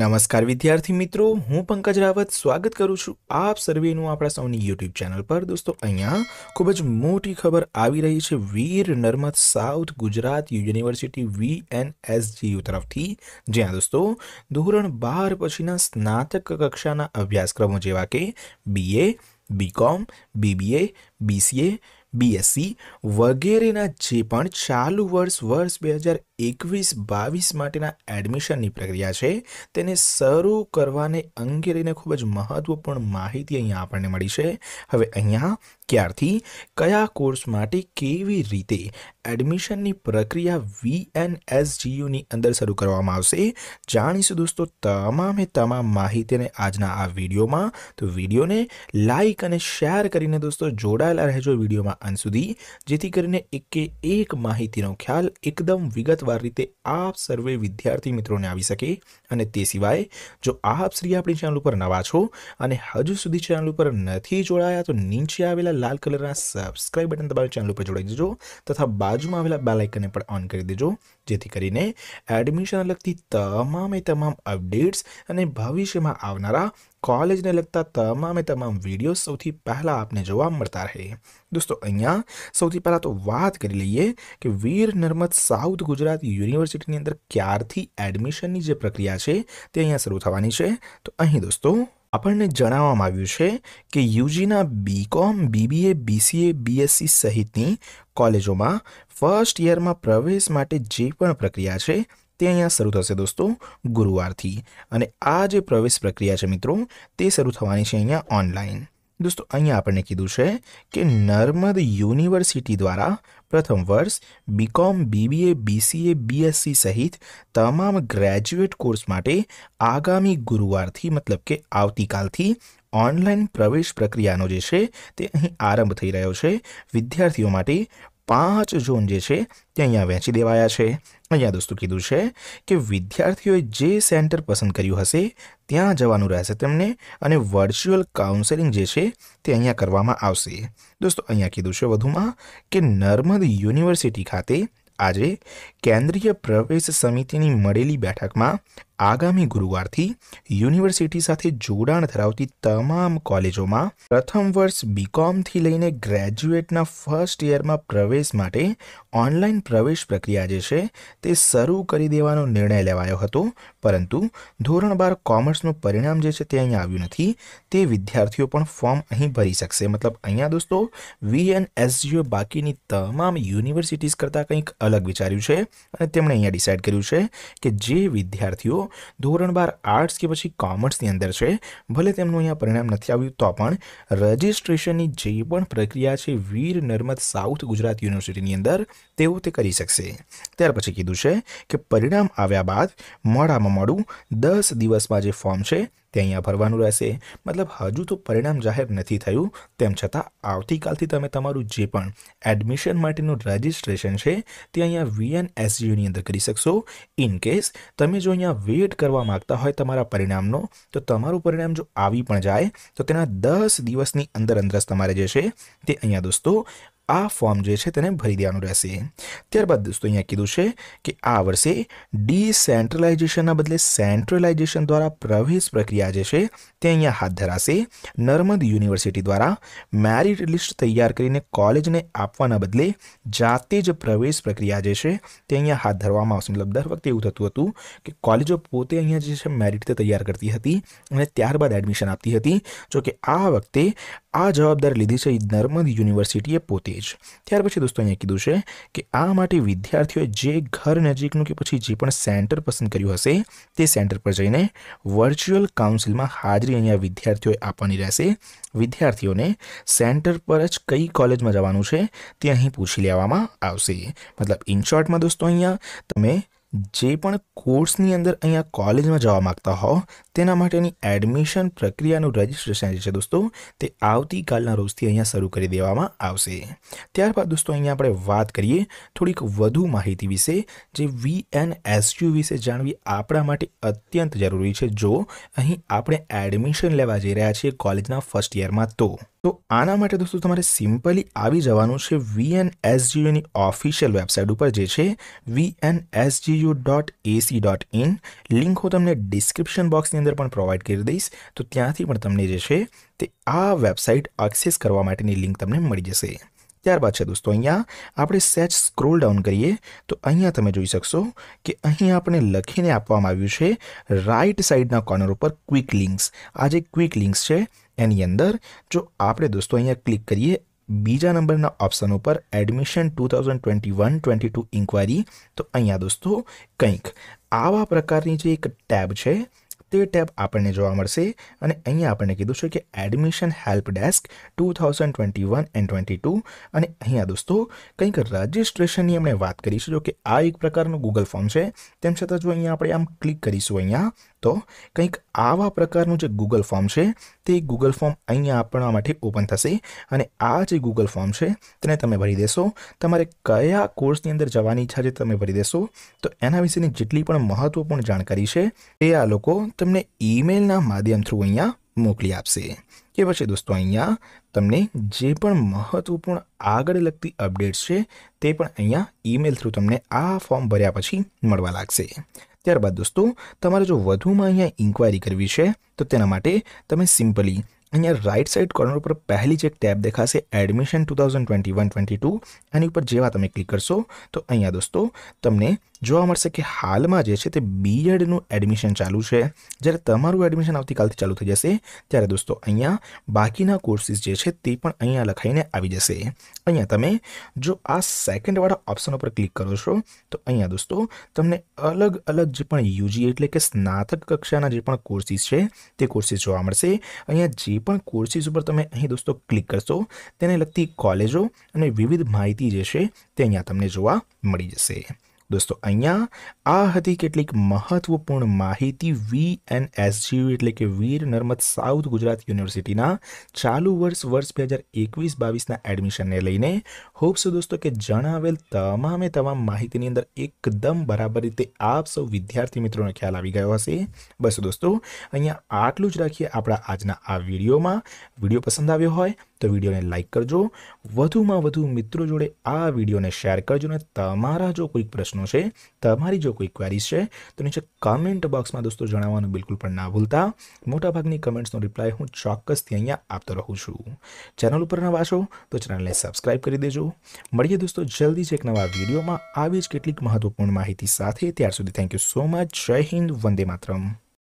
નમસ્કાર વિદ્યાર્થી મિત્રો હું પંકજ રાવત સ્વાગત કરું છું આપ સર્વેનું આપણા સૌની યુટ્યુબ ચેનલ પર દોસ્તો અહીંયા ખૂબ જ મોટી ખબર આવી રહી છે Veer Narmad south Gujarat university V N VNSGU તરફથી જ્યાં દોસ્તો ધોરણ બાર પછીના સ્નાતક કક્ષાના અભ્યાસક્રમો જેવા કે BA BCom BBA BCA BSc વગેરેના જે પણ ચાલુ વર્ષ વર્ષ બે હજાર એકવીસ બાવીસ માટેના એડમિશનની પ્રક્રિયા છે તેને શરૂ કરવાને અંગે લઈને ખૂબ જ મહત્વપૂર્ણ માહિતી અહીંયા આપણને મળી છે હવે અહીંયા ક્યારથી કયા કોર્સ માટે કેવી રીતે એડમિશનની પ્રક્રિયા વી એન એસ જીયુની અંદર શરૂ કરવામાં આવશે જાણીશું દોસ્તો તમામે તમામ માહિતીને આજના આ વિડીયોમાં તો વિડીયોને લાઇક અને શેર કરીને દોસ્તો જોડાયેલા રહેજો વિડીયોમાં અંત સુધી જેથી કરીને એકે એક માહિતીનો ખ્યાલ એકદમ વિગતવાર અસરદાર રીતે આપ સર્વે વિદ્યાર્થી મિત્રોને આવી શકે અને તે સિવાય જો આપ શ્રી આપણી ચેનલ ઉપર નવા છો અને હજુ સુધી ચેનલ ઉપર નથી જોડાયા તો નીચે આવેલા લાલ કલરના સબસ્ક્રાઇબ બટન દબાવી ચેનલ ઉપર જોડાઈ દેજો તથા બાજુમાં આવેલા બેલ પણ ઓન કરી દેજો જેથી કરીને એડમિશન લગતી તમામે તમામ અપડેટ્સ અને ભવિષ્યમાં આવનારા કોલેજને લગતા તમામે તમામ વિડીયો સૌથી પહેલાં આપને જોવા મળતા રહે દોસ્તો અહીંયા સૌથી પહેલાં તો વાત કરી લઈએ કે વીર નર્મદ સાઉથ ગુજરાત યુનિવર્સિટીની અંદર ક્યારથી એડમિશનની જે પ્રક્રિયા છે તે અહીંયા શરૂ થવાની છે તો અહીં દોસ્તો આપણને જણાવવામાં આવ્યું છે કે યુજીના બીકોમ બીબીએ બીસીએ બીએસસી સહિતની કોલેજોમાં ફર્સ્ટ યરમાં પ્રવેશ માટે જે પણ પ્રક્રિયા છે તે અહીંયા શરૂ થશે દોસ્તો ગુરુવારથી અને આ જે પ્રવેશ પ્રક્રિયા છે મિત્રો તે શરૂ થવાની છે અહીંયા ઓનલાઈન દોસ્તો અહીંયા આપણને કીધું છે કે નર્મદ યુનિવર્સિટી દ્વારા પ્રથમ વર્ષ બીકોમ બીબીએ બીસીએ બીએસસી સહિત તમામ ગ્રેજ્યુએટ કોર્સ માટે આગામી ગુરુવારથી મતલબ કે આવતીકાલથી ઓનલાઈન પ્રવેશ પ્રક્રિયાનો જે છે તે અહીં આરંભ થઈ રહ્યો છે વિદ્યાર્થીઓ માટે પાંચ ઝોન જે છે તે અહીંયા વહેંચી દેવાયા છે અહીંયા દોસ્તો કીધું છે કે વિદ્યાર્થીઓએ જે સેન્ટર પસંદ કર્યું હશે ત્યાં જવાનું રહેશે તેમને અને વર્ચ્યુઅલ કાઉન્સેલિંગ જે છે તે અહીંયા કરવામાં આવશે દોસ્તો અહીંયા કીધું છે વધુમાં કે નર્મદ યુનિવર્સિટી ખાતે આજે કેન્દ્રીય પ્રવેશ સમિતિની મળેલી બેઠકમાં આગામી ગુરુવારથી યુનિવર્સિટી સાથે જોડાણ ધરાવતી તમામ કોલેજોમાં પ્રથમ વર્ષ બીકોમથી લઈને ગ્રેજ્યુએટના ફર્સ્ટ યરમાં પ્રવેશ માટે ઓનલાઈન પ્રવેશ પ્રક્રિયા જે છે તે શરૂ કરી દેવાનો નિર્ણય લેવાયો હતો પરંતુ ધોરણ બાર કોમર્સનું પરિણામ જે છે તે અહીં આવ્યું નથી તે વિદ્યાર્થીઓ પણ ફોર્મ અહીં ભરી શકશે મતલબ અહીંયા દોસ્તો વી એન વીએનએસજીઓ બાકીની તમામ યુનિવર્સિટીઝ કરતાં કંઈક અલગ વિચાર્યું છે અને તેમણે અહીંયા ડિસાઇડ કર્યું છે કે જે વિદ્યાર્થીઓ ધોરણ બાર આર્ટ્સ કે પછી કોમર્સની અંદર છે ભલે તેમનું અહીંયા પરિણામ નથી આવ્યું તો પણ રજિસ્ટ્રેશનની જે પણ પ્રક્રિયા છે વીર નર્મદ સાઉથ ગુજરાત યુનિવર્સિટીની અંદર તેઓ તે કરી શકશે ત્યાર પછી કીધું છે કે પરિણામ આવ્યા બાદ મોડામાં મોડું દસ દિવસમાં જે ફોર્મ છે ત્યાં અહીંયા ભરવાનું રહેશે મતલબ હજુ તો પરિણામ જાહેર નથી થયું તેમ છતાં આવતીકાલથી તમે તમારું જે પણ એડમિશન માટેનું રજિસ્ટ્રેશન છે તે અહીંયા વીએન એસજીયુની અંદર કરી શકશો ઇન કેસ તમે જો અહીંયા વેઇટ કરવા માગતા હોય તમારા પરિણામનો તો તમારું પરિણામ જો આવી પણ જાય તો તેના દસ દિવસની અંદર અંદર જ તમારે જે છે તે અહીંયા દોસ્તો આ ફોર્મ જે છે તેને ભરી દેવાનું રહેશે ત્યારબાદ દોસ્તો અહીંયા કીધું છે કે આ વર્ષે ડિસેન્ટ્રલાઇઝેશનના બદલે સેન્ટ્રલાઇઝેશન દ્વારા પ્રવેશ પ્રક્રિયા જે છે તે અહીંયા હાથ ધરાશે નર્મદ યુનિવર્સિટી દ્વારા મેરિટ લિસ્ટ તૈયાર કરીને કોલેજને આપવાના બદલે જાતે જ પ્રવેશ પ્રક્રિયા જે છે તે અહીંયા હાથ ધરવામાં આવશે મતલબ દર વખતે એવું થતું હતું કે કોલેજો પોતે અહીંયા જે છે મેરિટ તૈયાર કરતી હતી અને ત્યારબાદ એડમિશન આપતી હતી જોકે આ વખતે આ જવાબદારી લીધી છે નર્મદ યુનિવર્સિટીએ પોતે જ ત્યાર પછી દોસ્તો અહીંયા કીધું છે કે આ માટે વિદ્યાર્થીઓએ જે ઘર નજીકનું કે પછી જે પણ સેન્ટર પસંદ કર્યું હશે તે સેન્ટર પર જઈને વર્ચ્યુઅલ કાઉન્સિલમાં હાજરી અહીંયા વિદ્યાર્થીઓએ આપવાની રહેશે વિદ્યાર્થીઓને સેન્ટર પર જ કઈ કોલેજમાં જવાનું છે તે અહીં પૂછી લેવામાં આવશે મતલબ ઇન શોર્ટમાં દોસ્તો અહીંયા તમે જે પણ કોર્સની અંદર અહીંયા કોલેજમાં જવા માગતા હો તેના માટેની એડમિશન પ્રક્રિયાનું રજિસ્ટ્રેશન જે છે દોસ્તો તે આવતીકાલના રોજથી અહીંયા શરૂ કરી દેવામાં આવશે ત્યારબાદ દોસ્તો અહીંયા આપણે વાત કરીએ થોડીક વધુ માહિતી વિશે જે વી એન એસયુ વિશે જાણવી આપણા માટે અત્યંત જરૂરી છે જો અહીં આપણે એડમિશન લેવા જઈ રહ્યા છીએ કોલેજના ફર્સ્ટ યરમાં તો તો આના માટે દોસ્તો તમારે સિમ્પલી આવી જવાનું છે વીએન એસજીયુની ઓફિશિયલ વેબસાઇટ ઉપર જે છે VN SGU dot AC dot in link હું તમને ડિસ્ક્રિપ્શન બોક્સની અંદર પણ પ્રોવાઈડ કરી દઈશ તો ત્યાંથી પણ તમને જે છે તે આ વેબસાઇટ એક્સેસ કરવા માટેની લિંક તમને મળી જશે ત્યારબાદ છે દોસ્તો અહીંયા આપણે સેચ સ્ક્રોલ ડાઉન કરીએ તો અહીંયા તમે જોઈ શકશો કે અહીં આપણે લખીને આપવામાં આવ્યું છે રાઇટ સાઈડના કોર્નર ઉપર ક્વિક લિંક્સ આ જે ક્વિક લિંક્સ છે એની અંદર જો આપણે દોસ્તો અહીંયા ક્લિક કરીએ બીજા નંબરના ઓપ્શન ઉપર admission two thousand twenty one twenty two inquiry તો અહીંયા દોસ્તો કંઈક આવા પ્રકારની જે એક ટેબ છે તે ટેબ આપણને જોવા મળશે અને અહીંયા આપણને કીધું છે કે admission help desk two thousand twenty one and twenty two અને અહીંયા દોસ્તો કંઈક રજિસ્ટ્રેશનની એમણે વાત કરીશું જો કે આ એક પ્રકારનું ગૂગલ ફોર્મ છે તેમ છતાં જો અહીંયા આપણે આમ ક્લિક કરીશું અહીંયા તો કંઈક આવા પ્રકારનું જે ગૂગલ ફોર્મ છે તે ગૂગલ ફોર્મ અહીંયા આપણા માટે ઓપન થશે અને આ જે ગૂગલ ફોર્મ છે તેને તમે ભરી દેશો તમારે કયા કોર્સની અંદર જવાની ઈચ્છા છે તમે ભરી દેશો તો એના વિશેની જેટલી પણ મહત્વપૂર્ણ જાણકારી છે તે આ લોકો તમને ઈમેલના માધ્યમ થ્રુ અહીંયા મોકલી આપશે કે પછી દોસ્તો અહીંયા તમને જે પણ મહત્વપૂર્ણ આગળ લગતી અપડેટ્સ છે તે પણ અહીંયા ઈમેલ થ્રુ તમને આ ફોર્મ ભર્યા પછી મળવા લાગશે ત્યારબાદ દોસ્તો તમારે જો વધુમાં અહીંયા ઇન્ક્વાયરી કરવી છે તો તેના માટે તમે સિમ્પલી અહીંયા રાઇટ સાઇડ કોર્નર ઉપર પહેલી જે ટેબ દેખાશે admission two thousand twenty one twenty two એની ઉપર જેવા તમે ક્લિક કરશો તો અહીંયા દોસ્તો તમને જોવા મળશે કે હાલમાં જે છે તે બીએડનું e એડમિશન ચાલુ છે જ્યારે તમારું એડમિશન આવતીકાલથી ચાલુ થઈ જશે ત્યારે દોસ્તો અહીંયા બાકીના કોર્સીસ જે છે તે પણ અહીંયા લખાઈને આવી જશે અહીંયા તમે જો આ સેકન્ડવાળા ઓપ્શન ઉપર ક્લિક કરો છો તો અહીંયા દોસ્તો તમને અલગ અલગ જે પણ યુજી એટલે કે સ્નાતક કક્ષાના જે પણ કોર્સીસ છે તે કોર્સીસ જોવા મળશે અહીંયા જે પણ કોર્સીસ ઉપર તમે અહીં દોસ્તો ક્લિક કરશો તેને લગતી કોલેજો અને વિવિધ માહિતી જે છે તે અહીંયા તમને જોવા મળી જશે દોસ્તો અહીંયા આ હતી કેટલીક મહત્વપૂર્ણ માહિતી વી એન એસજીયુ એટલે કે વીર નર્મદ સાઉથ ગુજરાત યુનિવર્સિટીના ચાલુ વર્ષ વર્ષ બે હજાર એકવીસ બાવીસના એડમિશનને લઈને હોપસો દોસ્તો કે જણાવેલ તમામે તમામ માહિતીની અંદર એકદમ બરાબર રીતે આપ સૌ વિદ્યાર્થી મિત્રોનો ખ્યાલ આવી ગયો હશે બસ દોસ્તો અહીંયા આટલું જ રાખીએ આપણા આજના આ વિડીયોમાં વિડીયો પસંદ આવ્યો હોય તો વિડીયોને લાઇક કરજો વધુમાં વધુ મિત્રો જોડે આ વિડીયોને શેર કરજો અને તમારા જો કોઈ પ્રશ્નો છે તમારી જો કોઈ ક્વેરીઝ છે તો નીચે કમેન્ટ બોક્સમાં દોસ્તો જણાવવાનું બિલકુલ પણ ના ભૂલતા મોટાભાગની કમેન્ટ્સનો રિપ્લાય હું ચોક્કસથી અહીંયા આપતો રહું છું ચેનલ ઉપર નવા છો તો ચેનલને સબસ્ક્રાઈબ કરી દેજો મળીએ દોસ્તો જલ્દી જ એક નવા વિડીયોમાં આવી જ કેટલીક મહત્વપૂર્ણ માહિતી સાથે ત્યાર સુધી થેન્ક યુ સો મચ જય હિન્દ વંદે માતરમ